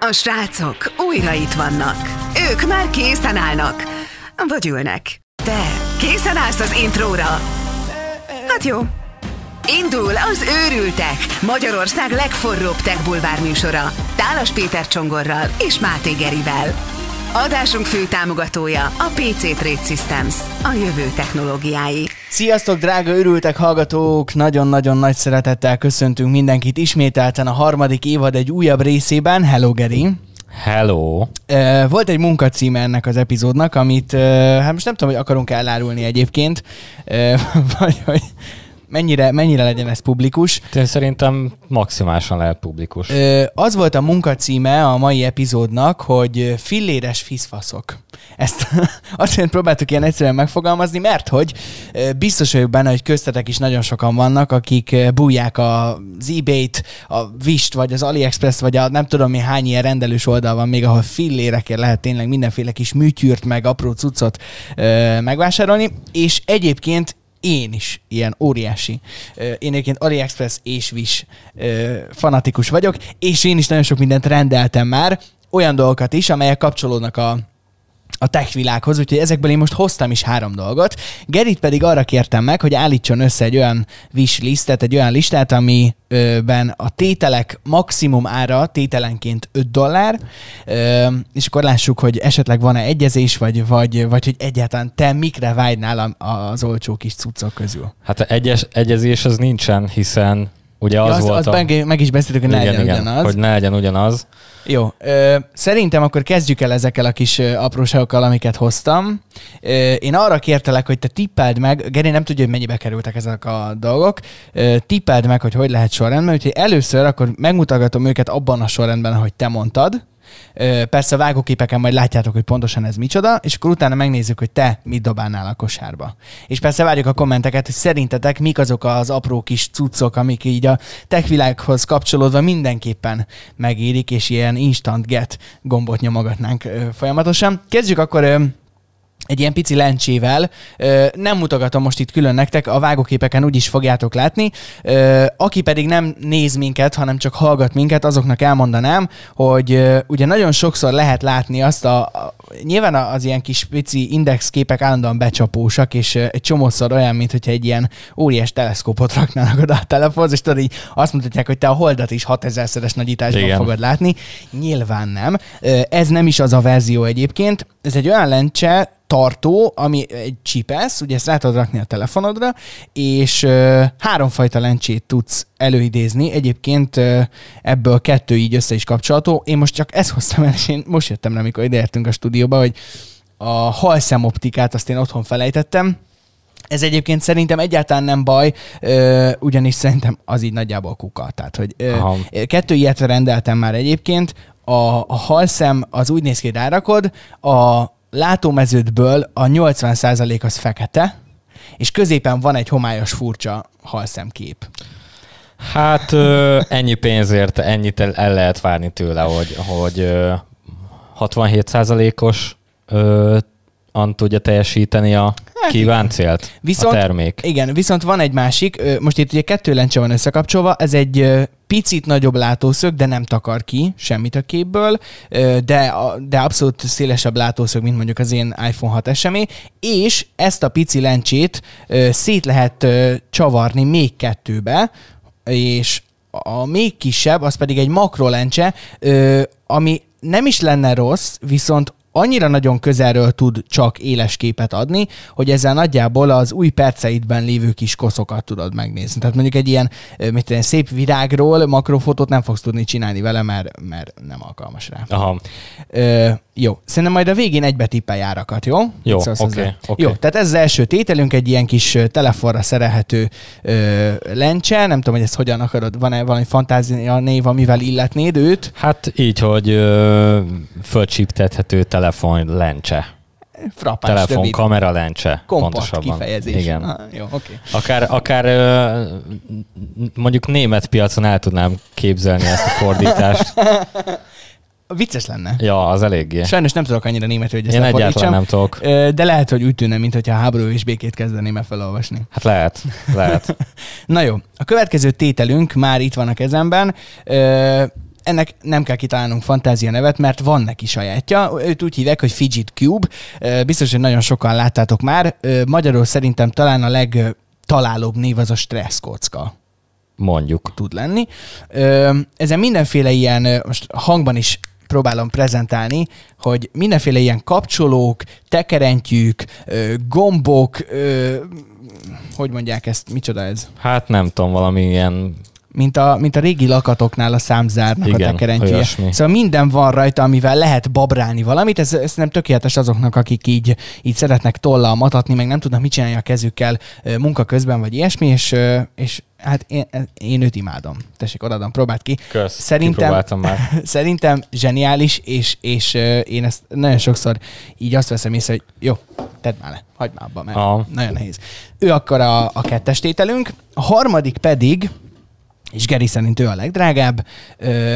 A srácok újra itt vannak. Ők már készen állnak. Vagy ülnek. Te készen állsz az intróra? Hát jó. Indul az Őrültek, Magyarország legforróbb tech bulvár műsora. Tálas Péter Csongorral és Máté Gerivel. Adásunk fő támogatója a PC Trade Systems, a jövő technológiái. Sziasztok, drága örültek hallgatók! Nagyon-nagyon nagy szeretettel köszöntünk mindenkit ismételten a harmadik évad egy újabb részében. Hello, Geri! Hello! Volt egy munkacíme ennek az epizódnak, amit hát most nem tudom, hogy akarunk elárulni egyébként, vagy hogy mennyire, mennyire legyen ez publikus. Én szerintem maximálisan lehet publikus. Ö, az volt a munkacíme a mai epizódnak, hogy filléres fiszfaszok. Ezt azért próbáltuk ilyen egyszerűen megfogalmazni, mert hogy biztos vagyok benne, hogy köztetek is nagyon sokan vannak, akik bújják az ebay-t, a Vist, vagy az AliExpress, vagy a nem tudom mi hány ilyen rendelős oldal van még, ahol fillérekért lehet tényleg mindenféle kis műtyűrt, meg apró cuccot ö, megvásárolni, és egyébként én is ilyen óriási, én egyébként AliExpress és Wish fanatikus vagyok, és én is nagyon sok mindent rendeltem már, olyan dolgokat is, amelyek kapcsolódnak a a tech világhoz, úgyhogy ezekből én most hoztam is három dolgot. Gerit pedig arra kértem meg, hogy állítson össze egy olyan listet, egy olyan listát, amiben a tételek maximum ára tételenként 5 dollár, és akkor lássuk, hogy esetleg van-e egyezés, vagy, vagy, vagy hogy egyáltalán te mikre vágynál az olcsó kis cuccok közül. Hát egyes, egyezés az nincsen, hiszen ugye ja, az, az volt az a... meg is beszéltük, hogy ne igen, legyen igen, ugyanaz. Hogy ne legyen ugyanaz. Jó, ö, szerintem akkor kezdjük el ezekkel a kis apróságokkal, amiket hoztam. Ö, én arra kértelek, hogy te tippeld meg, Geri nem tudja, hogy mennyibe kerültek ezek a dolgok, ö, tippeld meg, hogy hogy lehet sorrendben, úgyhogy először akkor megmutatom őket abban a sorrendben, ahogy te mondtad, Persze a vágóképeken majd látjátok, hogy pontosan ez micsoda, és akkor utána megnézzük, hogy te mit dobálnál a kosárba. És persze várjuk a kommenteket, hogy szerintetek mik azok az apró kis cuccok, amik így a techvilághoz világhoz kapcsolódva mindenképpen megérik, és ilyen instant get gombot nyomogatnánk folyamatosan. Kezdjük akkor egy ilyen pici lencsével. Nem mutogatom most itt külön nektek, a vágóképeken úgy is fogjátok látni. Aki pedig nem néz minket, hanem csak hallgat minket, azoknak elmondanám, hogy ugye nagyon sokszor lehet látni azt a... Nyilván az ilyen kis pici index képek állandóan becsapósak, és egy csomószor olyan, mint hogyha egy ilyen óriás teleszkópot raknának oda a telefonhoz, és tudod így azt mutatják, hogy te a holdat is 6000-szeres nagyításban Igen. fogod látni. Nyilván nem. Ez nem is az a verzió egyébként. Ez egy olyan lencse, tartó, ami egy csipesz, ugye ezt rá tudod rakni a telefonodra, és ö, háromfajta lencsét tudsz előidézni. Egyébként ö, ebből kettő így össze is kapcsolható. Én most csak ezt hoztam el, és én most jöttem rá, amikor ideértünk a stúdióba, hogy a halszemoptikát azt én otthon felejtettem, ez egyébként szerintem egyáltalán nem baj, ö, ugyanis szerintem az így nagyjából kuka. Tehát, hogy ö, kettő ilyet rendeltem már egyébként, a, a halszem az úgy néz ki, rárakod, a, látómezőtből a 80% az fekete, és középen van egy homályos furcsa halszemkép. Hát ö, ennyi pénzért ennyit el, el lehet várni tőle, hogy, hogy ö, 67%-os ö, an tudja teljesíteni a hát kívánt célt, viszont, a termék. Igen, viszont van egy másik, most itt ugye kettő lencse van összekapcsolva, ez egy picit nagyobb látószög, de nem takar ki semmit a képből, de, de abszolút szélesebb látószög, mint mondjuk az én iPhone 6 esemé, és ezt a pici lencsét szét lehet csavarni még kettőbe, és a még kisebb, az pedig egy makrolencse, ami nem is lenne rossz, viszont annyira nagyon közelről tud csak éles képet adni, hogy ezzel nagyjából az új perceidben lévő kis koszokat tudod megnézni. Tehát mondjuk egy ilyen, mit tudom, szép virágról makrofotót nem fogsz tudni csinálni vele, mert, mert nem alkalmas rá. Aha. Ö, jó, szerintem majd a végén egybe tippelj járakat, jó? Jó, szóval oké. Okay, okay. Jó, tehát ez az első tételünk, egy ilyen kis telefonra szerelhető ö, lencse, nem tudom, hogy ezt hogyan akarod, van-e valami fantázia név, amivel illetnéd őt? Hát így, hogy ö, fölcsíptethető telefon telefon lencse. Frappás, telefon, rövid. kamera lencse. Kompakt pontosabban. kifejezés. Igen. Ah, jó, okay. Akár, akár mondjuk német piacon el tudnám képzelni ezt a fordítást. Vicces lenne. Ja, az eléggé. Sajnos nem tudok annyira németül, hogy ezt Én egyáltalán nem tudok. De lehet, hogy úgy tűnne, mintha háború és békét kezdeném el felolvasni. Hát lehet, lehet. Na jó, a következő tételünk már itt van a kezemben ennek nem kell kitalálnunk fantázia nevet, mert van neki sajátja. Őt úgy hívják, hogy Fidget Cube. Biztos, hogy nagyon sokan láttátok már. Magyarul szerintem talán a legtalálóbb név az a stressz kocka mondjuk. Tud lenni. Ezen mindenféle ilyen, most hangban is próbálom prezentálni, hogy mindenféle ilyen kapcsolók, tekerentyűk, gombok, hogy mondják ezt, micsoda ez? Hát nem tudom, valami ilyen mint a, mint a régi lakatoknál a számzárnak Igen, a tekerentyűje. Szóval minden van rajta, amivel lehet babrálni valamit. Ez, ez nem tökéletes azoknak, akik így, így szeretnek tollal matatni, meg nem tudnak mit csinálni a kezükkel munka közben, vagy ilyesmi, és, és hát én, én őt imádom. Tessék, odaadom, próbált ki. Kösz, szerintem, már. szerintem zseniális, és, és én ezt nagyon sokszor így azt veszem észre, hogy jó, tedd már le, hagyd már abba, mert Aha. nagyon nehéz. Ő akkor a, a kettestételünk, A harmadik pedig, és Geri szerint ő a legdrágább.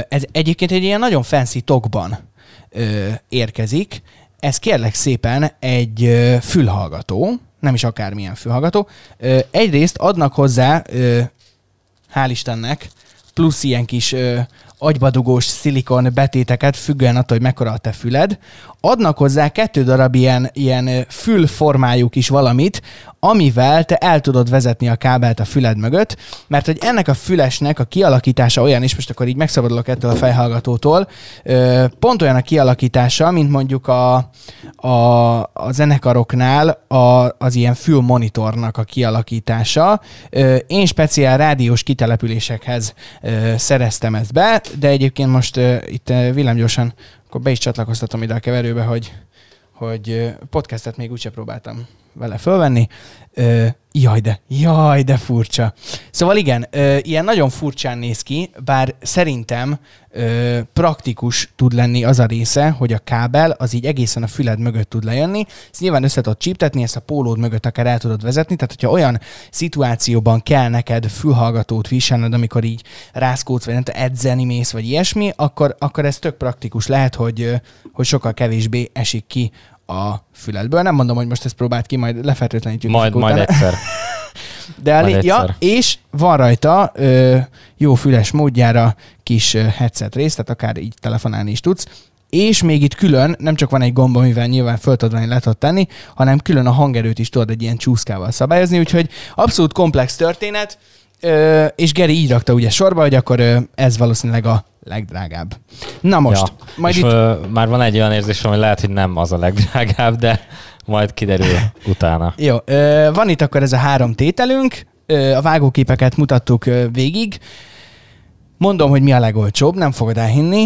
Ez egyébként egy ilyen nagyon fancy tokban érkezik. Ez kérlek szépen egy fülhallgató, nem is akármilyen fülhallgató. Egyrészt adnak hozzá, hál' Istennek, plusz ilyen kis agybadugós szilikon betéteket, függően attól, hogy mekkora a te füled. Adnak hozzá kettő darab ilyen, ilyen fülformájuk is valamit, amivel te el tudod vezetni a kábelt a füled mögött, mert hogy ennek a fülesnek a kialakítása olyan, és most akkor így megszabadulok ettől a fejhallgatótól, pont olyan a kialakítása, mint mondjuk a, a, a zenekaroknál a, az ilyen fülmonitornak a kialakítása. Én speciál rádiós kitelepülésekhez szereztem ezt be, de egyébként most uh, itt uh, villámgyorsan, akkor be is csatlakoztatom ide a keverőbe, hogy, hogy uh, podcastet még úgyse próbáltam vele fölvenni. Ö, jaj, de, jaj, de furcsa. Szóval igen, ö, ilyen nagyon furcsán néz ki, bár szerintem ö, praktikus tud lenni az a része, hogy a kábel az így egészen a füled mögött tud lejönni. Ezt nyilván össze tudod csíptetni, ezt a pólód mögött akár el tudod vezetni, tehát hogyha olyan szituációban kell neked fülhallgatót viselned, amikor így rászkódsz, vagy nem, edzeni mész, vagy ilyesmi, akkor, akkor ez tök praktikus lehet, hogy, hogy sokkal kevésbé esik ki a füledből. Nem mondom, hogy most ezt próbált ki, majd lefertőtlenítjük. Majd, majd egyszer. De elég, egyszer. ja, és van rajta ö, jó füles módjára kis headset rész, tehát akár így telefonálni is tudsz. És még itt külön, nem csak van egy gomb, amivel nyilván föl tudod venni, le tudod tenni, hanem külön a hangerőt is tudod egy ilyen csúszkával szabályozni, úgyhogy abszolút komplex történet. Ö, és Geri így rakta ugye sorba, hogy akkor ö, ez valószínűleg a legdrágább. Na most. Ja. Majd és itt... ö, már van egy olyan érzésem, hogy lehet, hogy nem az a legdrágább, de majd kiderül utána. Jó, ö, van itt akkor ez a három tételünk, ö, a vágóképeket mutattuk ö, végig. Mondom, hogy mi a legolcsóbb, nem fogod elhinni.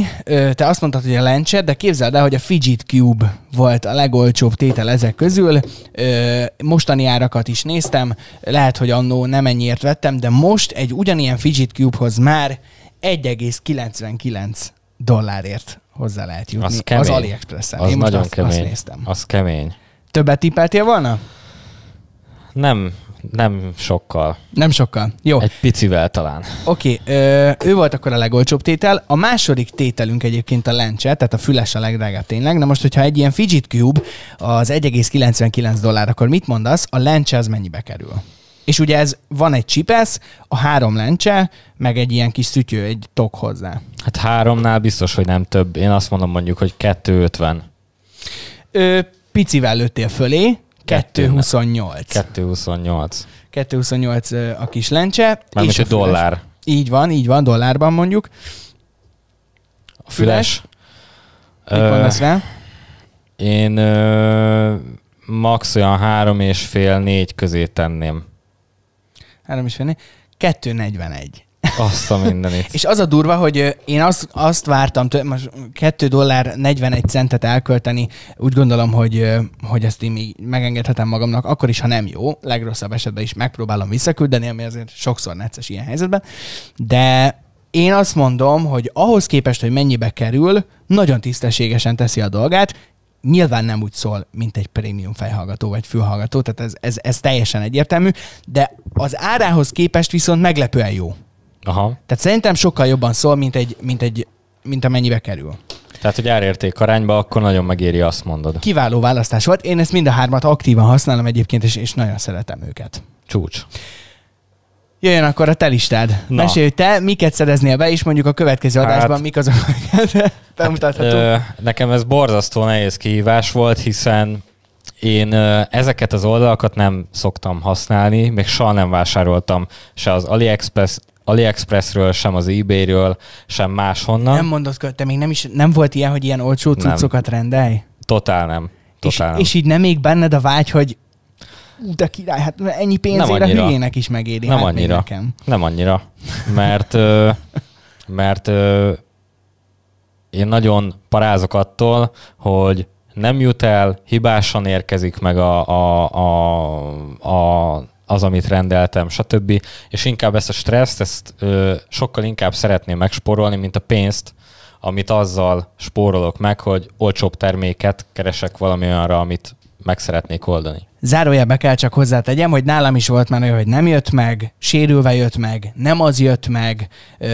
Te azt mondtad, hogy a Lancer, de képzeld el, hogy a Fidget Cube volt a legolcsóbb tétel ezek közül. Mostani árakat is néztem, lehet, hogy annó nem ennyiért vettem, de most egy ugyanilyen Fidget Cube-hoz már 1,99 dollárért hozzá lehet jutni az, az AliExpress-en. Az Én nagyon azt, kemény. Azt néztem. Az kemény. Többet tippeltél volna? Nem, nem sokkal. Nem sokkal. Jó. Egy picivel talán. Oké, okay, ő volt akkor a legolcsóbb tétel. A második tételünk egyébként a lencse, tehát a füles a legdrágább tényleg. Na most, hogyha egy ilyen fidget cube az 1,99 dollár, akkor mit mondasz? A lencse az mennyibe kerül? És ugye ez van egy csipesz, a három lencse, meg egy ilyen kis szütyő, egy tok hozzá. Hát háromnál biztos, hogy nem több. Én azt mondom mondjuk, hogy 250. picivel lőttél fölé, 228. 228. 228 a kis lencse. Mármint és a dollár. Füles. Így van, így van, dollárban mondjuk. A füles. füles. Mikor lesz Én ö, max olyan három és fél, négy közé tenném három és fél, 241. Azt a mindenit. és az a durva, hogy én azt, azt vártam, most 2 dollár 41 centet elkölteni, úgy gondolom, hogy, hogy ezt én még megengedhetem magamnak, akkor is, ha nem jó, legrosszabb esetben is megpróbálom visszaküldeni, ami azért sokszor necces ilyen helyzetben, de én azt mondom, hogy ahhoz képest, hogy mennyibe kerül, nagyon tisztességesen teszi a dolgát, nyilván nem úgy szól, mint egy prémium fejhallgató vagy fülhallgató, tehát ez, ez, ez teljesen egyértelmű, de az árához képest viszont meglepően jó. Aha. Tehát szerintem sokkal jobban szól, mint, egy, mint, egy, mint amennyibe kerül. Tehát, hogy árérték arányba, akkor nagyon megéri, azt mondod. Kiváló választás volt. Én ezt mind a hármat aktívan használom egyébként, és, és nagyon szeretem őket. Csúcs. Jöjjön akkor a te listád. Na. Mesélj, te miket szereznél be, és mondjuk a következő hát, adásban mik azok, amiket bemutathatunk. Nekem ez borzasztó nehéz kihívás volt, hiszen én ezeket az oldalakat nem szoktam használni, még soha nem vásároltam se az AliExpress, AliExpressről, sem az eBayről, sem máshonnan. Nem mondod, te még nem is, nem volt ilyen, hogy ilyen olcsó cuccokat rendelj? Totál nem. Totál és, nem. és így nem még benned a vágy, hogy ú, de király, hát ennyi pénzért hülyének is megéri. Nem hát annyira. Nekem. Nem annyira. Mert, mert én nagyon parázok attól, hogy nem jut el, hibásan érkezik meg a, a, a, a, az, amit rendeltem, stb. És inkább ezt a stresszt, ezt ö, sokkal inkább szeretném megspórolni, mint a pénzt, amit azzal spórolok meg, hogy olcsóbb terméket keresek valami olyanra, amit meg szeretnék oldani. Zárójelbe kell csak hozzátegyem, hogy nálam is volt már olyan, hogy nem jött meg, sérülve jött meg, nem az jött meg,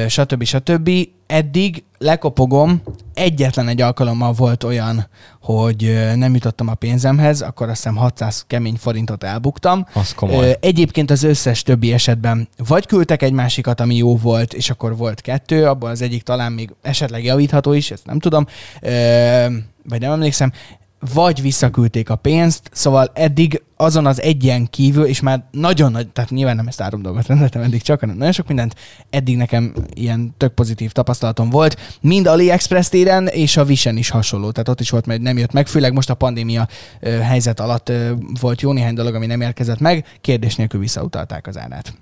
stb. stb. Eddig lekopogom, egyetlen egy alkalommal volt olyan, hogy nem jutottam a pénzemhez, akkor azt hiszem 600 kemény forintot elbuktam. Az komoly. Egyébként az összes többi esetben vagy küldtek egy másikat, ami jó volt, és akkor volt kettő, abban az egyik talán még esetleg javítható is, ezt nem tudom, vagy nem emlékszem, vagy visszaküldték a pénzt, szóval eddig azon az egyen kívül, és már nagyon nagy, tehát nyilván nem ezt három dolgot rendeltem eddig csak, hanem nagyon sok mindent, eddig nekem ilyen tök pozitív tapasztalatom volt, mind AliExpress téren, és a Visen is hasonló, tehát ott is volt, mert nem jött meg, főleg most a pandémia ö, helyzet alatt ö, volt jó néhány dolog, ami nem érkezett meg, kérdés nélkül visszautalták az árát.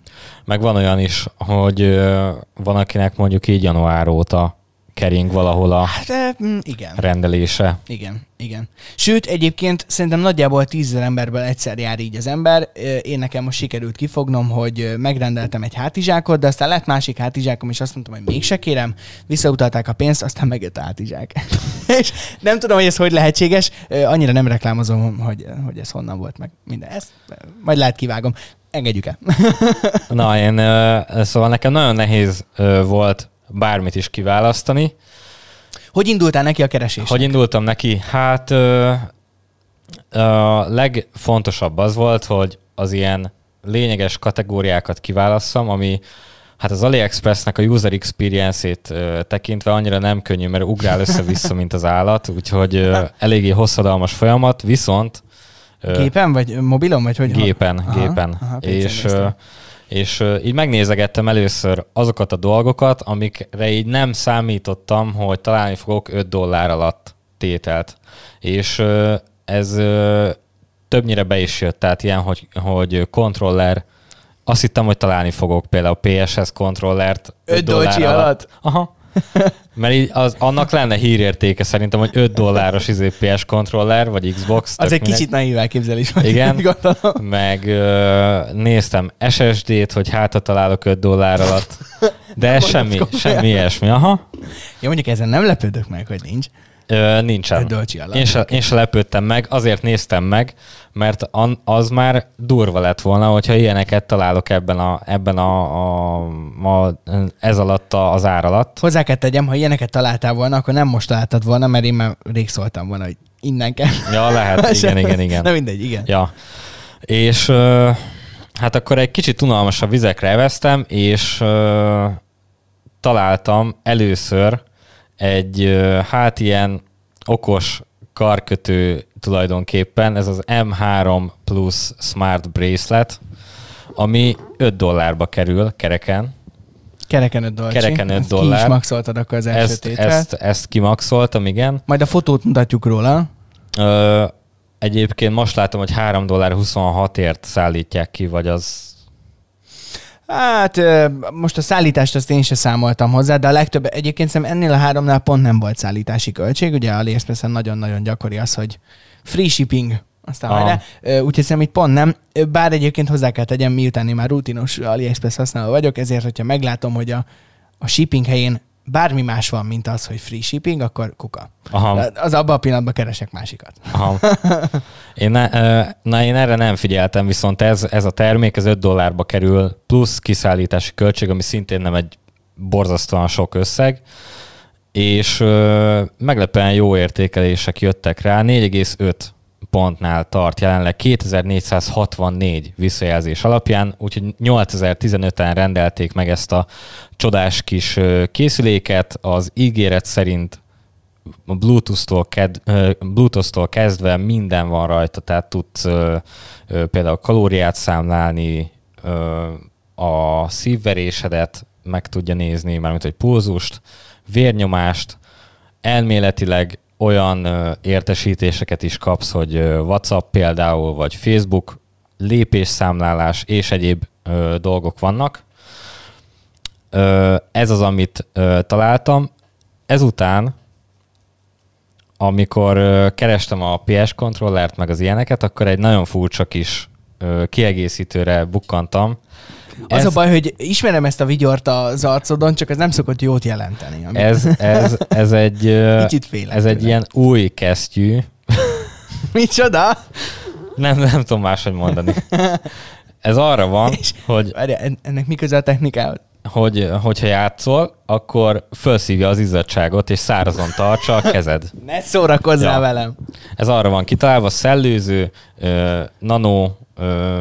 Meg van olyan is, hogy ö, van akinek mondjuk így január óta kering valahol a hát, eh, mm, igen. rendelése. Igen, igen. Sőt, egyébként szerintem nagyjából tízzer emberből egyszer jár így az ember. Eh, én nekem most sikerült kifognom, hogy eh, megrendeltem egy hátizsákot, de aztán lett másik hátizsákom, és azt mondtam, hogy mégse kérem, visszautalták a pénzt, aztán megjött a hátizsák. és nem tudom, hogy ez hogy lehetséges, annyira nem reklámozom, hogy, hogy ez honnan volt meg minden. Ezt majd lehet kivágom. Engedjük el. Na, én, szóval nekem nagyon nehéz volt bármit is kiválasztani. Hogy indultál neki a keresésnek? Hogy indultam neki? Hát ö, a legfontosabb az volt, hogy az ilyen lényeges kategóriákat kiválasszam, ami hát az AliExpressnek a user experience-ét ö, tekintve annyira nem könnyű, mert ugrál össze-vissza, mint az állat, úgyhogy ö, eléggé hosszadalmas folyamat, viszont... Ö, gépen, vagy mobilon, vagy hogy? Gépen, ha? gépen. Aha, és... Ö, és így megnézegettem először azokat a dolgokat, amikre így nem számítottam, hogy találni fogok 5 dollár alatt tételt. És ez többnyire be is jött, tehát ilyen, hogy, hogy controller, azt hittem, hogy találni fogok például PSS kontrollert 5 dollár alatt. alatt. Aha. Mert így az, annak lenne hírértéke szerintem, hogy 5 dolláros izé PS kontroller, vagy Xbox. Az egy kicsit naív elképzelés. Igen, gondolom. meg ö, néztem SSD-t, hogy hátra találok 5 dollár alatt. De semmi, semmi ilyesmi, aha. Jó, ja, mondjuk ezen nem lepődök meg, hogy nincs. Ö, nincsen. Én se, én se lepődtem meg, azért néztem meg, mert an, az már durva lett volna, hogyha ilyeneket találok ebben a, ebben a, a, a ez alatt a, az ár alatt. Hozzá kell tegyem, ha ilyeneket találtál volna, akkor nem most találtad volna, mert én már rég szóltam volna, hogy innen kell. Ja, lehet, igen, igen, igen. Na mindegy, igen. Ja. És ö, hát akkor egy kicsit unalmasabb vizekre eveztem, és ö, találtam először egy hát ilyen okos karkötő tulajdonképpen, ez az M3 Plus Smart Bracelet, ami 5 dollárba kerül kereken. Kereken 5 dollár. Kereken 5 dollár. Ki is maxoltad akkor az ezt, ezt, ezt kimaxoltam, igen. Majd a fotót mutatjuk róla. Ö, egyébként most látom, hogy 3 dollár 26ért szállítják ki, vagy az Hát most a szállítást azt én sem számoltam hozzá, de a legtöbb, egyébként szerintem ennél a háromnál pont nem volt szállítási költség. Ugye a aliexpress nagyon-nagyon gyakori az, hogy free shipping, aztán majd Úgyhogy szerintem itt pont nem. Bár egyébként hozzá kell tegyem, miután én már rutinos AliExpress használó vagyok, ezért, hogyha meglátom, hogy a, a shipping helyén bármi más van, mint az, hogy free shipping, akkor kuka. Aha. Az abban a pillanatban keresek másikat. Aha. Én, ne, na, én erre nem figyeltem, viszont ez, ez a termék, ez 5 dollárba kerül, plusz kiszállítási költség, ami szintén nem egy borzasztóan sok összeg, és meglepően jó értékelések jöttek rá, pontnál tart jelenleg 2464 visszajelzés alapján, úgyhogy 8015-en rendelték meg ezt a csodás kis készüléket. Az ígéret szerint a Bluetooth-tól, ked, Bluetooth-tól kezdve minden van rajta, tehát tudsz például kalóriát számlálni, a szívverésedet meg tudja nézni, mármint egy pulzust, vérnyomást, elméletileg olyan értesítéseket is kapsz, hogy WhatsApp például, vagy Facebook lépésszámlálás és egyéb dolgok vannak. ez az, amit találtam. Ezután, amikor kerestem a PS kontrollert, meg az ilyeneket, akkor egy nagyon furcsa kis kiegészítőre bukkantam, az ez... a baj, hogy ismerem ezt a vigyort az arcodon, csak ez nem szokott jót jelenteni. Amit... Ez, ez, ez egy, Kicsit félek ez egy ilyen új kesztyű. Micsoda? Nem, nem tudom máshogy mondani. Ez arra van, És, hogy... Várja, ennek mi a technikához? hogy hogyha játszol, akkor felszívja az izzadságot, és szárazon tartsa a kezed. ne szórakozzál ja. velem! Ez arra van kitalálva, szellőző, ö, nano... Ö,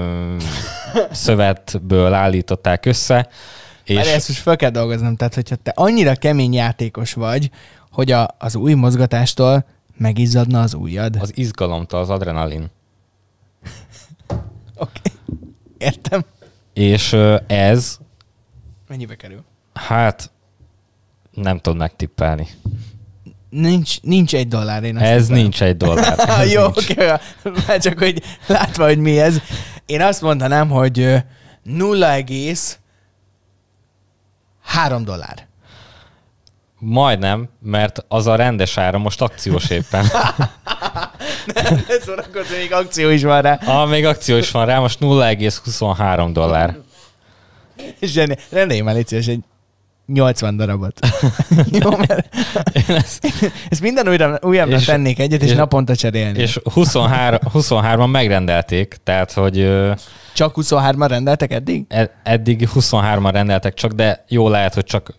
szövetből állították össze. És... Mert ezt most fel kell dolgoznom, tehát hogyha te annyira kemény játékos vagy, hogy a, az új mozgatástól megizzadna az ujjad. Az izgalomtól, az adrenalin. Oké, okay. értem. És ez... Mennyibe kerül? Hát, nem tudom megtippelni. Nincs, nincs egy dollár, én azt Ez nincs egy dollár. Ez Jó, oké, okay. csak hogy látva, hogy mi ez. Én azt mondanám, hogy 0,3 dollár. Majdnem, mert az a rendes ára most akciós éppen. nem, ne még akció is van rá. Ah, még akció is van rá, most 0,23 dollár. Zseni, rendelj már, légy szíves, egy 80 darabot. Jó, mert ezt, ezt minden újra, újabbra és, tennék egyet, és, és naponta cserélni. És 23, 23-an megrendelték, tehát hogy... Csak 23-an rendeltek eddig? E- eddig 23-an rendeltek csak, de jó lehet, hogy csak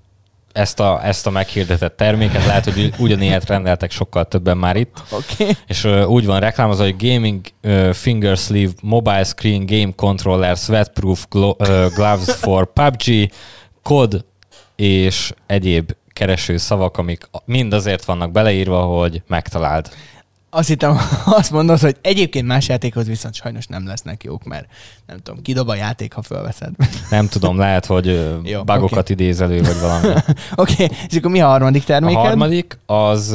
ezt a, ezt a meghirdetett terméket, lehet, hogy ugyanilyet rendeltek sokkal többen már itt. Okay. És uh, úgy van reklámozva, hogy Gaming uh, Finger Sleeve Mobile Screen Game Controller Sweatproof glo- uh, Gloves for PUBG COD és egyéb kereső szavak, amik mind azért vannak beleírva, hogy megtaláld. Azt hittem, azt mondod, hogy egyébként más játékhoz viszont sajnos nem lesznek jók, mert nem tudom, kidob a játék, ha felveszed. Nem tudom, lehet, hogy bagokat okay. idéz elő, vagy valami. Oké, okay. és akkor mi a harmadik terméked? A harmadik az...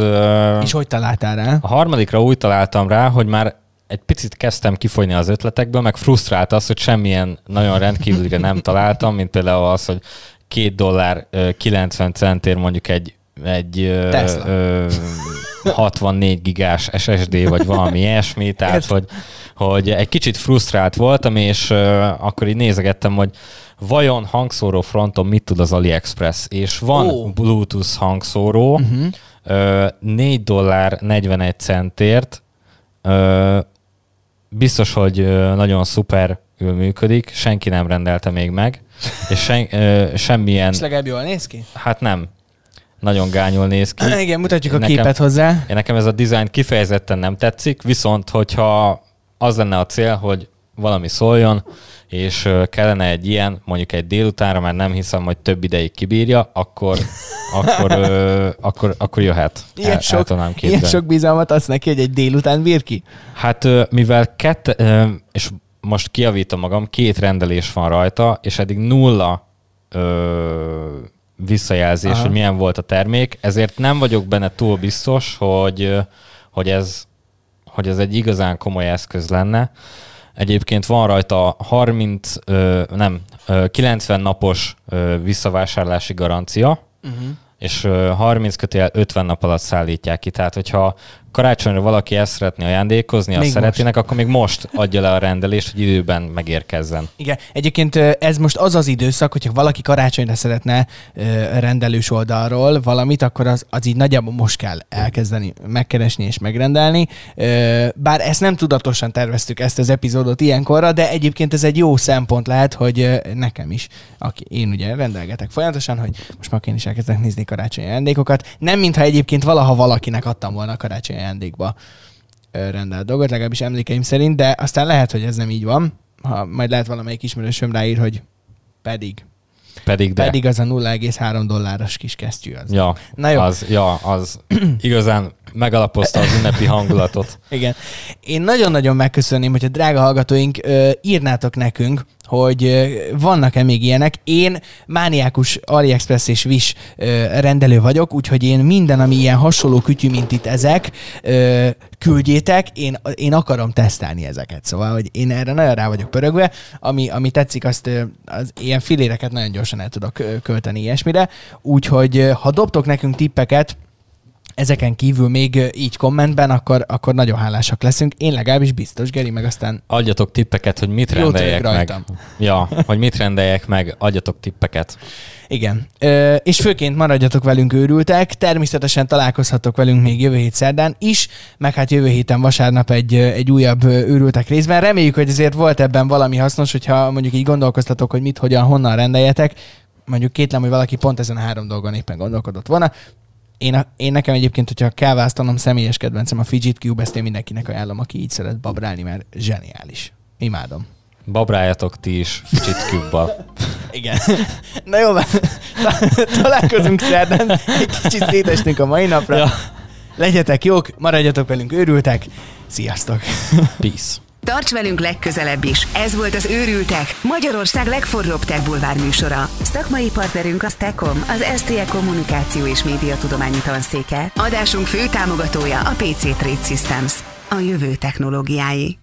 És hogy találtál rá? A harmadikra úgy találtam rá, hogy már egy picit kezdtem kifolyni az ötletekből, meg frusztrált az, hogy semmilyen nagyon rendkívülire nem találtam, mint például az, hogy két dollár 90 centért mondjuk egy, egy ö, Ö, 64 gigás SSD, vagy valami ilyesmi, tehát hogy, hogy egy kicsit frusztrált voltam, és ö, akkor így nézegettem, hogy vajon hangszóró fronton mit tud az AliExpress, és van oh. Bluetooth hangszóró, uh-huh. ö, 4 dollár 41 centért, ö, biztos, hogy nagyon szuper működik, senki nem rendelte még meg, és sen, ö, semmilyen... És legalább jól néz ki? Hát nem. Nagyon gányul néz ki. Igen, mutatjuk a nekem, képet hozzá. Én Nekem ez a design kifejezetten nem tetszik, viszont hogyha az lenne a cél, hogy valami szóljon, és kellene egy ilyen, mondjuk egy délutánra, mert nem hiszem, hogy több ideig kibírja, akkor, akkor, ö, akkor, akkor jöhet. Ilyen, El, sok, ilyen sok bizalmat azt neki, hogy egy délután bír ki? Hát mivel kett, és most kiavítom magam, két rendelés van rajta, és eddig nulla ö, visszajelzés, Aha. hogy milyen volt a termék, ezért nem vagyok benne túl biztos, hogy, hogy, ez, hogy ez egy igazán komoly eszköz lenne. Egyébként van rajta 30, ö, nem, ö, 90 napos ö, visszavásárlási garancia, uh-huh. és ö, 30 kötél 50 nap alatt szállítják ki. Tehát, hogyha karácsonyra valaki ezt szeretné ajándékozni, azt szeretnének, akkor még most adja le a rendelést, hogy időben megérkezzen. Igen, egyébként ez most az az időszak, hogyha valaki karácsonyra szeretne rendelős oldalról valamit, akkor az, az így nagyjából most kell elkezdeni megkeresni és megrendelni. Bár ezt nem tudatosan terveztük ezt az epizódot ilyenkorra, de egyébként ez egy jó szempont lehet, hogy nekem is, aki én ugye rendelgetek folyamatosan, hogy most már én is elkezdek nézni karácsonyi ajándékokat. Nem mintha egyébként valaha valakinek adtam volna karácsonyi ajándékba rendelt dolgot, legalábbis emlékeim szerint, de aztán lehet, hogy ez nem így van. Ha majd lehet valamelyik ismerősöm ráír, hogy pedig. Pedig, de. Pedig az a 0,3 dolláros kis kesztyű az. Ja, Na jó. Az, ja, az igazán megalapozta az ünnepi hangulatot. Igen. Én nagyon-nagyon megköszönném, hogy a drága hallgatóink ö, írnátok nekünk, hogy vannak-e még ilyenek. Én mániákus AliExpress és Wish rendelő vagyok, úgyhogy én minden, ami ilyen hasonló kütyű, mint itt ezek, küldjétek, én, én akarom tesztelni ezeket. Szóval, hogy én erre nagyon rá vagyok pörögve, ami, ami tetszik, azt az ilyen filéreket nagyon gyorsan el tudok költeni ilyesmire. Úgyhogy ha dobtok nekünk tippeket, ezeken kívül még így kommentben, akkor, akkor nagyon hálásak leszünk. Én legalábbis biztos, Geri, meg aztán... Adjatok tippeket, hogy mit rendeljek meg. Ja, hogy mit rendeljek meg, adjatok tippeket. Igen. Ö, és főként maradjatok velünk őrültek, természetesen találkozhatok velünk még jövő hét szerdán is, meg hát jövő héten vasárnap egy, egy újabb őrültek részben. Reméljük, hogy azért volt ebben valami hasznos, hogyha mondjuk így gondolkoztatok, hogy mit, hogyan, honnan rendeljetek, mondjuk kétlem, hogy valaki pont ezen a három dolgon éppen gondolkodott volna én, én nekem egyébként, hogyha káváztanom, személyes kedvencem a Fidget Cube, ezt én mindenkinek ajánlom, aki így szeret babrálni, mert zseniális. Imádom. Babráljatok ti is Fidget cube Igen. Na jó, találkozunk szerdán, egy kicsit szétestünk a mai napra. Ja. Legyetek jók, maradjatok velünk őrültek. Sziasztok! Peace! Tarts velünk legközelebb is. Ez volt az Őrültek, Magyarország legforróbb tech bulvár műsora. Szakmai partnerünk a Stekom, az STE e Kommunikáció és Média Tudományi Tanszéke. Adásunk fő támogatója a PC Trade Systems, a jövő technológiái.